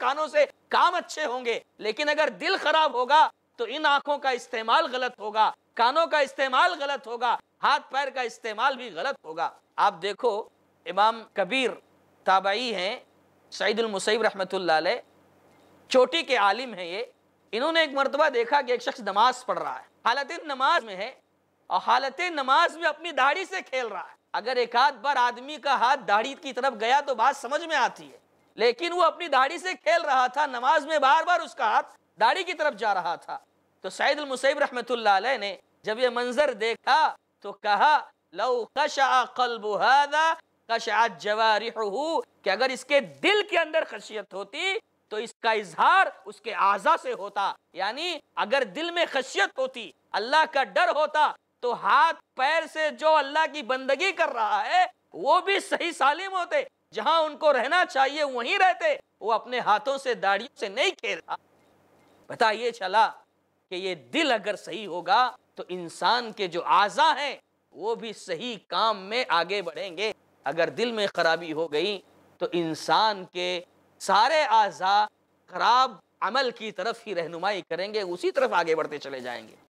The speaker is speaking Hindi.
कानों से काम अच्छे होंगे लेकिन अगर दिल खराब होगा तो इन आंखों का इस्तेमाल गलत होगा कानों का इस्तेमाल गलत होगा हाथ पैर का इस्तेमाल भी गलत होगा आप देखो इमाम कबीर ताबाई हैं सईदुलमसैब रहमत चोटी के आलिम हैं ये इन्होंने एक मरतबा देखा कि एक शख्स नमाज पढ़ रहा है हालत नमाज में है और हालत नमाज में अपनी दाढ़ी से खेल रहा है अगर एक आध बार आदमी का हाथ दाढ़ी की तरफ गया तो बात समझ में आती है लेकिन वो अपनी दाढ़ी से खेल रहा था नमाज में बार बार उसका हाथ दाढ़ी की तरफ जा रहा था तो सैद मुसैब रहमत ने जब ये मंजर देखा तो कहा लव कशा कि अगर इसके दिल के अंदर खशियत होती तो इसका इजहार उसके आजा से होता यानी अगर दिल में खशियत होती अल्लाह का डर होता तो हाथ पैर से जो अल्लाह की बंदगी कर रहा है वो भी सही सालिम होते जहां उनको रहना चाहिए वहीं रहते वो अपने हाथों से दाढ़ियों से नहीं खेलता पता ये चला कि ये दिल अगर सही होगा तो इंसान के जो आज़ा हैं वो भी सही काम में आगे बढ़ेंगे अगर दिल में ख़राबी हो गई तो इंसान के सारे आज़ा खराब अमल की तरफ ही रहनुमाई करेंगे उसी तरफ आगे बढ़ते चले जाएंगे